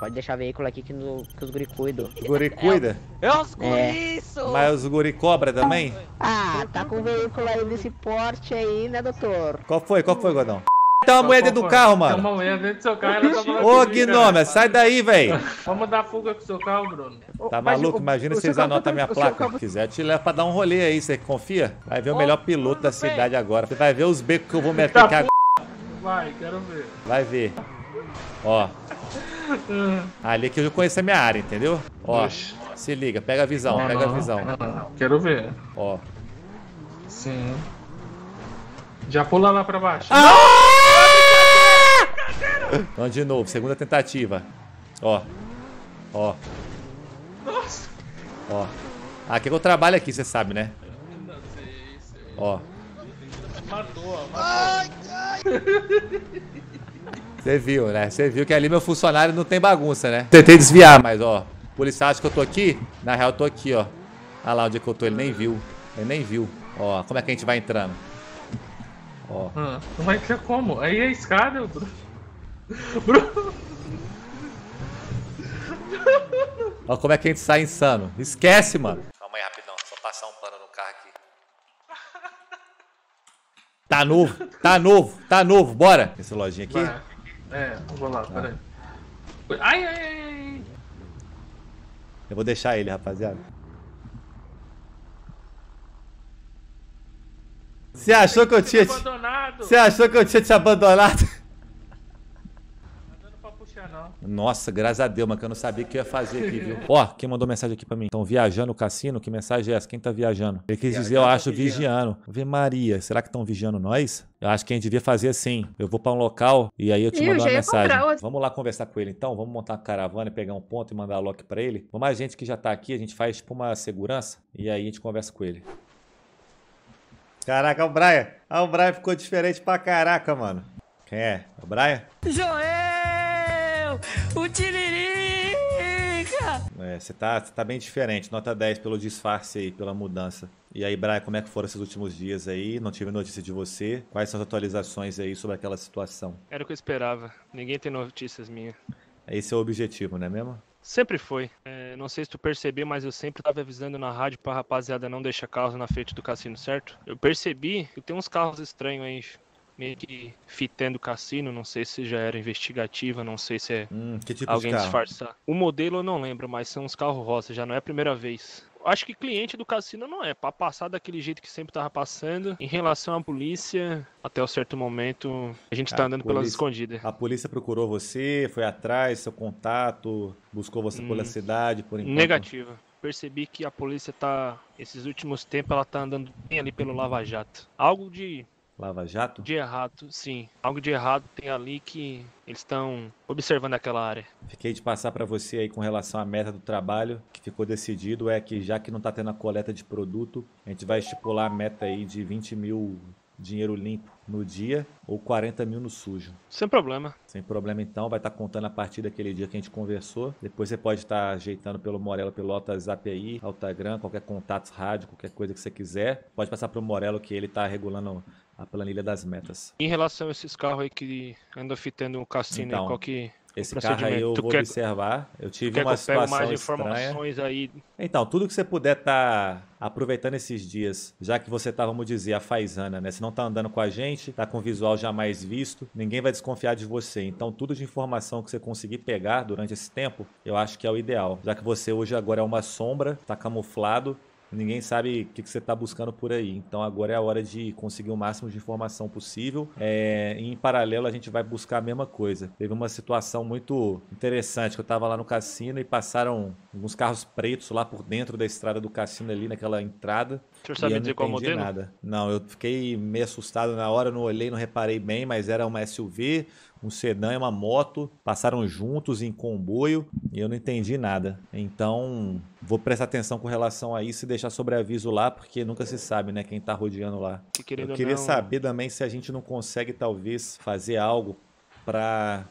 Pode deixar veículo aqui que, no, que os guri cuidam. Guri cuida? É os guri é. é, é, é. Mas os guri cobra também? Ah, tá com veículo aí desse porte aí, né, doutor? Qual foi? Qual foi, Godão? Tem então uma mulher dentro do carro, mano. Tem então uma mulher dentro do seu carro. Ela tá Ô, Gnome, né? sai daí, véi. Vamos dar fuga com o seu carro, Bruno. Tá maluco? Imagina se eles anotam a tá minha placa. Se quiser, te leva pra dar um rolê aí. Você confia? Vai ver o melhor piloto da cidade agora. Você vai ver os becos que eu vou meter aqui agora. Vai, quero ver. Vai ver. Ó. Ali é que eu conheço a minha área, entendeu? Ó, se liga, pega a visão, não, pega não, a visão. Não, é, Quero ver. Ó. Sim. Já pula lá pra baixo. Ah! Então, de novo, segunda tentativa. Ó. Ó. Nossa. Ó. Aqui ah, é eu trabalho aqui, você sabe, né? sei, sei. Ó. Matou, ó. Matou. Ai, ai. Você viu, né? Você viu que ali meu funcionário não tem bagunça, né? Tentei desviar, mas ó. O policial acha que eu tô aqui? Na real, eu tô aqui, ó. Olha lá onde é que eu tô. Ele nem viu. Ele nem viu. Ó, como é que a gente vai entrando? Ó. Ah, vai ser é é como? Aí é escada, Bruno. Bruno! Ó, como é que a gente sai insano. Esquece, mano. Calma aí, rapidão. Só passar um pano no carro aqui. Tá novo, tá novo, tá novo. Bora. Essa lojinha aqui. É, vou lá, tá. peraí. Ai, ai, ai. Eu vou deixar ele, rapaziada. Você achou que eu tinha. Você achou que eu tinha te abandonado? Nossa, graças a Deus, mas que eu não sabia o que eu ia fazer aqui, viu? Ó, quem mandou mensagem aqui pra mim? Então, viajando o cassino? Que mensagem é essa? Quem tá viajando? Ele quis dizer, eu tá acho, vigiando. Vê Maria, será que estão vigiando nós? Eu acho que a gente devia fazer assim. Eu vou para um local e aí eu te eu mando uma mensagem. Vamos lá conversar com ele então? Vamos montar uma caravana, e pegar um ponto e mandar a lock para ele? Vamos a gente que já tá aqui, a gente faz tipo uma segurança e aí a gente conversa com ele. Caraca, o Brian. Ah, o Brian ficou diferente pra caraca, mano. Quem é? é o Brian? Joel! o Tiririca! É, você tá, você tá bem diferente. Nota 10 pelo disfarce aí, pela mudança. E aí, Brian, como é que foram esses últimos dias aí? Não tive notícia de você. Quais são as atualizações aí sobre aquela situação? Era o que eu esperava. Ninguém tem notícias minhas. Esse é o objetivo, não é mesmo? Sempre foi. É, não sei se tu percebeu, mas eu sempre tava avisando na rádio pra rapaziada não deixar carros na frente do cassino, certo? Eu percebi que tem uns carros estranhos aí meio que fitando o cassino, não sei se já era investigativa, não sei se é hum, tipo alguém disfarçar. O modelo eu não lembro, mas são uns carros rosa, já não é a primeira vez acho que cliente do cassino não é. Pra passar daquele jeito que sempre tava passando. Em relação à polícia, até o um certo momento, a gente tá a tá andando polícia, pelas escondidas. A polícia procurou você, foi atrás, seu contato, buscou você hum, pela cidade, por enquanto? Negativa. Percebi que a polícia tá, esses últimos tempos, ela tá andando bem ali pelo Lava Jato. Algo de Lava Jato? De errado, sim. Algo de errado tem ali que eles estão observando aquela área. Fiquei de passar para você aí com relação à meta do trabalho, que ficou decidido é que já que não está tendo a coleta de produto, a gente vai estipular a meta aí de 20 mil dinheiro limpo no dia ou 40 mil no sujo. Sem problema. Sem problema então, vai estar tá contando a partir daquele dia que a gente conversou. Depois você pode estar tá ajeitando pelo Morelo pelo WhatsApp aí, Altagram, qualquer contato rádio, qualquer coisa que você quiser. Pode passar para o Morelo que ele está regulando a planilha das metas. Em relação a esses carros aí que andam fitando um cassino, então, aí, qual que é esse carro aí eu tu vou quer, observar. Eu tive uma que eu situação mais informações aí. Então, tudo que você puder tá aproveitando esses dias, já que você tá, vamos dizer, a faisana, né? Você não tá andando com a gente, tá com visual jamais visto, ninguém vai desconfiar de você. Então, tudo de informação que você conseguir pegar durante esse tempo, eu acho que é o ideal. Já que você hoje agora é uma sombra, tá camuflado, Ninguém sabe o que, que você está buscando por aí. Então agora é a hora de conseguir o máximo de informação possível. É, em paralelo, a gente vai buscar a mesma coisa. Teve uma situação muito interessante que eu estava lá no cassino e passaram alguns carros pretos lá por dentro da estrada do cassino ali naquela entrada. O senhor sabe dizer qual modelo? Nada. Não, eu fiquei meio assustado na hora, não olhei, não reparei bem, mas era uma SUV, um sedã e uma moto. Passaram juntos em comboio e eu não entendi nada. Então, Vou prestar atenção com relação a isso e deixar sobreaviso lá, porque nunca se sabe, né, quem está rodeando lá. Que Eu queria não... saber também se a gente não consegue, talvez, fazer algo para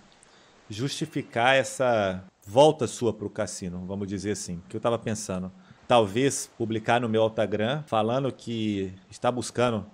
justificar essa volta sua para o cassino, vamos dizer assim, que eu estava pensando. Talvez publicar no meu Altagram falando que está buscando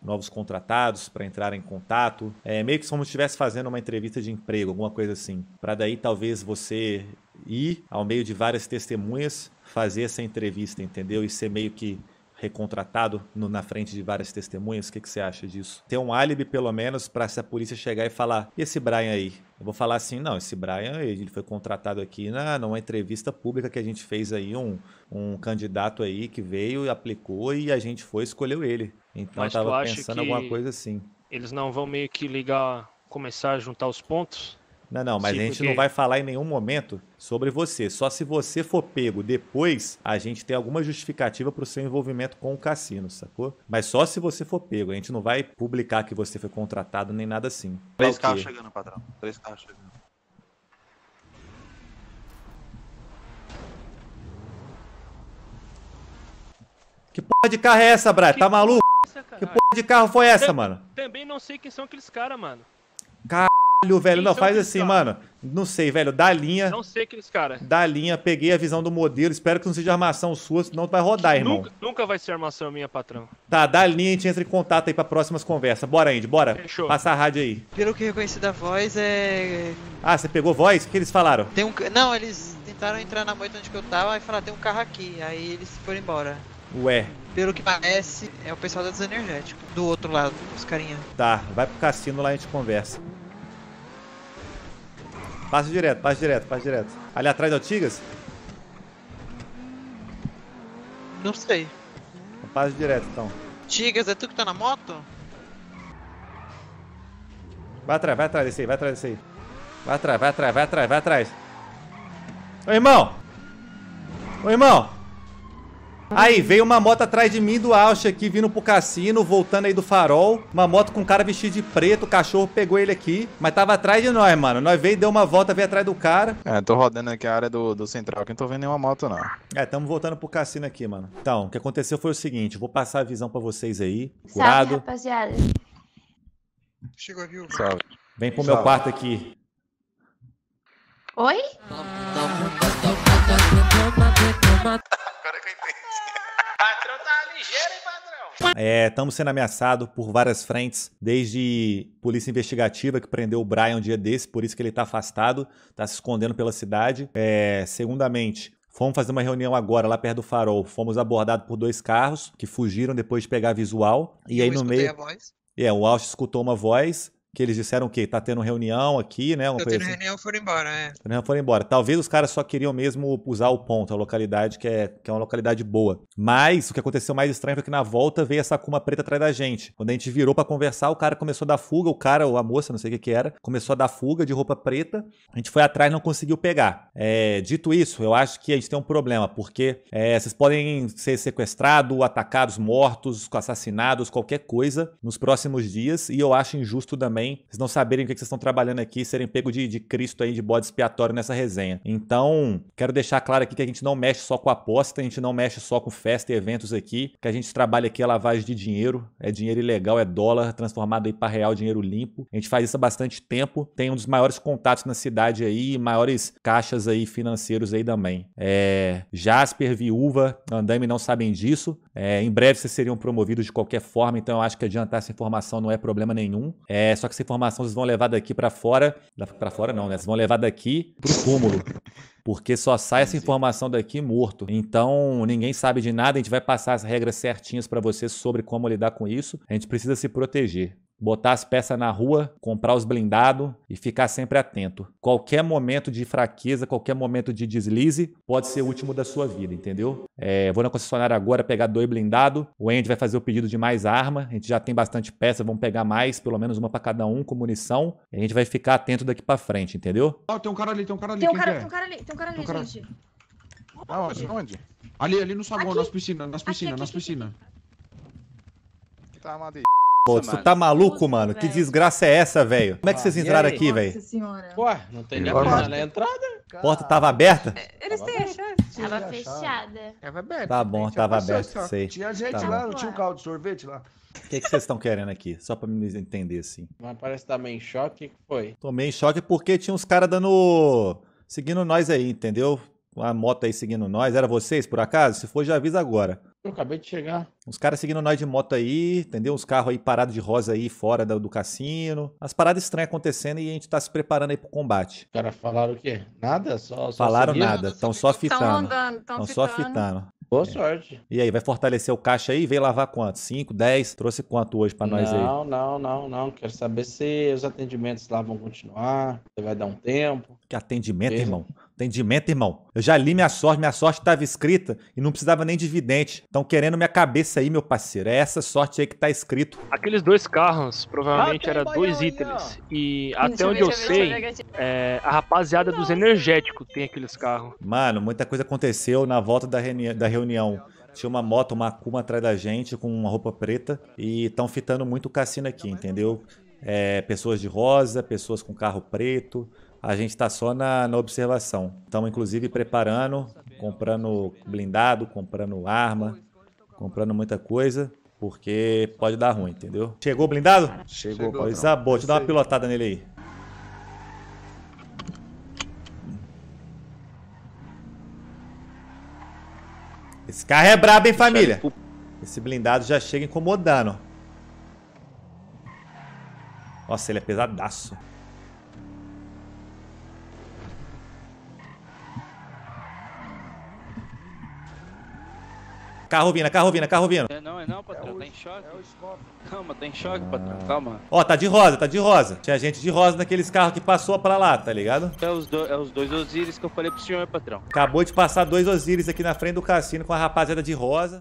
novos contratados para entrar em contato. É meio que como se estivesse fazendo uma entrevista de emprego, alguma coisa assim. Para daí talvez você e, ao meio de várias testemunhas, fazer essa entrevista, entendeu? E ser meio que recontratado no, na frente de várias testemunhas. O que, que você acha disso? Ter um álibi, pelo menos, para se a polícia chegar e falar: e esse Brian aí? Eu vou falar assim: não, esse Brian ele foi contratado aqui na, numa entrevista pública que a gente fez aí, um, um candidato aí que veio, e aplicou e a gente foi escolheu ele. Então Mas eu tava pensando alguma coisa assim. Eles não vão meio que ligar, começar a juntar os pontos? Não, não, mas Sim, a tipo gente porque... não vai falar em nenhum momento sobre você. Só se você for pego depois, a gente tem alguma justificativa para o seu envolvimento com o cassino, sacou? Mas só se você for pego. A gente não vai publicar que você foi contratado nem nada assim. Tá Três carros chegando, patrão. Três carros chegando. Que porra de carro é essa, Brad? Tá maluco? É essa, que porra de carro foi essa, mano? Também não sei quem são aqueles caras, mano. Caralho, velho. não, é faz assim, cara? mano. Não sei, velho. Dá linha. Não sei aqueles caras. Dá linha. Peguei a visão do modelo. Espero que não seja armação sua, senão vai rodar, irmão. Nunca, nunca vai ser armação minha, patrão. Tá, dá linha e a gente entra em contato aí pra próximas conversas. Bora, Andy, bora. Fechou. Passa a rádio aí. Pelo que reconheci da voz, é... Ah, você pegou voz? O que eles falaram? Tem um... Não, eles tentaram entrar na moita onde eu tava e falaram, tem um carro aqui. Aí eles foram embora. Ué. Pelo que parece, é o pessoal da Desenergético, Do outro lado, os carinha. Tá, vai pro cassino lá e a gente conversa. Passa direto, passa direto, passa direto. Ali atrás o Tigas? Não sei. Passa direto, então. Tigas, é tu que tá na moto? Vai atrás, vai atrás desse aí, vai atrás desse aí. Vai atrás, vai atrás, vai atrás, vai atrás. Ô, irmão! Ô, irmão! Aí, veio uma moto atrás de mim do Alche aqui, vindo pro cassino, voltando aí do farol. Uma moto com um cara vestido de preto, o cachorro pegou ele aqui. Mas tava atrás de nós, mano. Nós veio, deu uma volta, veio atrás do cara. É, tô rodando aqui a área do, do central, que não tô vendo nenhuma moto, não. É, tamo voltando pro cassino aqui, mano. Então, o que aconteceu foi o seguinte, vou passar a visão pra vocês aí. Curado. Salve, rapaziada. Chegou aqui o... Salve. Vem pro Salve. meu quarto aqui. Oi? Agora que eu entendi ligeira, hein, É, estamos sendo ameaçados por várias frentes, desde polícia investigativa que prendeu o Brian um dia desse, por isso que ele está afastado, está se escondendo pela cidade. É, segundamente, Fomos fazer uma reunião agora lá perto do farol. Fomos abordados por dois carros que fugiram depois de pegar visual. E Eu aí no meio. A voz. É, o Austin escutou uma voz que eles disseram que tá tendo reunião aqui, né? tá tendo assim. reunião, foram embora, é. Tá reunião, foram embora. Talvez os caras só queriam mesmo usar o ponto, a localidade, que é, que é uma localidade boa. Mas o que aconteceu mais estranho foi que na volta veio essa cuma preta atrás da gente. Quando a gente virou para conversar, o cara começou a dar fuga, o cara ou a moça, não sei o que que era, começou a dar fuga de roupa preta. A gente foi atrás não conseguiu pegar. É, dito isso, eu acho que a gente tem um problema, porque é, vocês podem ser sequestrados, atacados, mortos, assassinados, qualquer coisa nos próximos dias, e eu acho injusto também vocês não saberem o que vocês estão trabalhando aqui, serem pego de, de Cristo aí, de bode expiatório nessa resenha. Então, quero deixar claro aqui que a gente não mexe só com aposta, a gente não mexe só com festa e eventos aqui, que a gente trabalha aqui é lavagem de dinheiro, é dinheiro ilegal, é dólar transformado aí para real, dinheiro limpo. A gente faz isso há bastante tempo, tem um dos maiores contatos na cidade aí, maiores caixas aí financeiros aí também. É, Jasper, Viúva, Andame não sabem disso. É, em breve vocês seriam promovidos de qualquer forma, então eu acho que adiantar essa informação não é problema nenhum. É, só que essa informação vocês vão levar daqui para fora. Para fora não, né? Vocês vão levar daqui pro túmulo. Porque só sai essa informação daqui morto. Então, ninguém sabe de nada. A gente vai passar as regras certinhas para vocês sobre como lidar com isso. A gente precisa se proteger botar as peças na rua, comprar os blindados e ficar sempre atento. Qualquer momento de fraqueza, qualquer momento de deslize pode ser o último da sua vida, entendeu? É, vou na concessionária agora pegar dois blindados, o Andy vai fazer o pedido de mais arma, a gente já tem bastante peça, vamos pegar mais, pelo menos uma para cada um com munição, a gente vai ficar atento daqui para frente, entendeu? Oh, tem um cara ali, tem um cara ali. Tem um cara, tem um cara ali, tem um cara ali, um cara... gente. Ah, Onde? Ali, ali no saguão, aqui. nas piscinas, nas piscinas, aqui, aqui, nas piscinas. Tá armado aí. Pô, tu tá maluco, Nossa, mano? Véio. Que desgraça é essa, velho? Como é que ah, vocês entraram aqui, velho? Ué, não tem nem porta na né? entrada. A porta tava aberta? Eles têm a chave. Tava fechada. Tava aberta. Tá bom, tava aberta, sei. Tinha gente tá lá, não tinha um caldo de sorvete lá. O que, que vocês estão querendo aqui? Só pra me entender, assim. Mas parece que tá meio em choque. O que foi? Tomei em choque porque tinha uns caras dando... Seguindo nós aí, entendeu? Uma moto aí seguindo nós. Era vocês, por acaso? Se for, já avisa agora. Eu acabei de chegar. Uns caras seguindo nós de moto aí, entendeu? Uns carros aí parados de rosa aí fora do, do cassino. As paradas estranhas acontecendo e a gente tá se preparando aí pro combate. Os caras falaram o quê? Nada? Só, só falaram nada, estão só fitando. Estão só fitando. Boa é. sorte. E aí, vai fortalecer o caixa aí? Veio lavar quanto? 5, 10? Trouxe quanto hoje pra nós não, aí? Não, não, não, não. Quero saber se os atendimentos lá vão continuar, se vai dar um tempo. Que atendimento, irmão? Entendimento, irmão. Eu já li minha sorte, minha sorte estava escrita e não precisava nem de vidente. Estão querendo minha cabeça aí, meu parceiro. É essa sorte aí que tá escrito. Aqueles dois carros provavelmente ah, eram dois itens. E até onde eu, sei, é, a rapaziada dos energéticos tem aqueles carros. Mano, muita coisa aconteceu na volta da, reuni da reunião. Tinha uma moto, uma Kuma atrás da gente com uma roupa preta e estão fitando muito o cassino aqui, entendeu? É, pessoas de rosa, pessoas com carro preto, a gente está só na, na observação. Estamos, inclusive, preparando, comprando blindado, comprando arma, comprando muita coisa, porque pode dar ruim, entendeu? Chegou blindado? Chegou, Chegou Coisa boa, deixa eu dar uma pilotada nele aí. Esse carro é brabo, hein, família? Esse blindado já chega incomodando. Nossa, ele é pesadaço. Carro vindo, é carro vindo, é carro vindo. É não, é não, patrão, é o, tá em choque. É Calma, tá em choque, ah. patrão, calma. Ó, tá de rosa, tá de rosa. Tinha gente de rosa naqueles carros que passou pra lá, tá ligado? É os, do, é os dois Osiris que eu falei pro senhor, patrão. Acabou de passar dois Osiris aqui na frente do cassino com a rapaziada de rosa.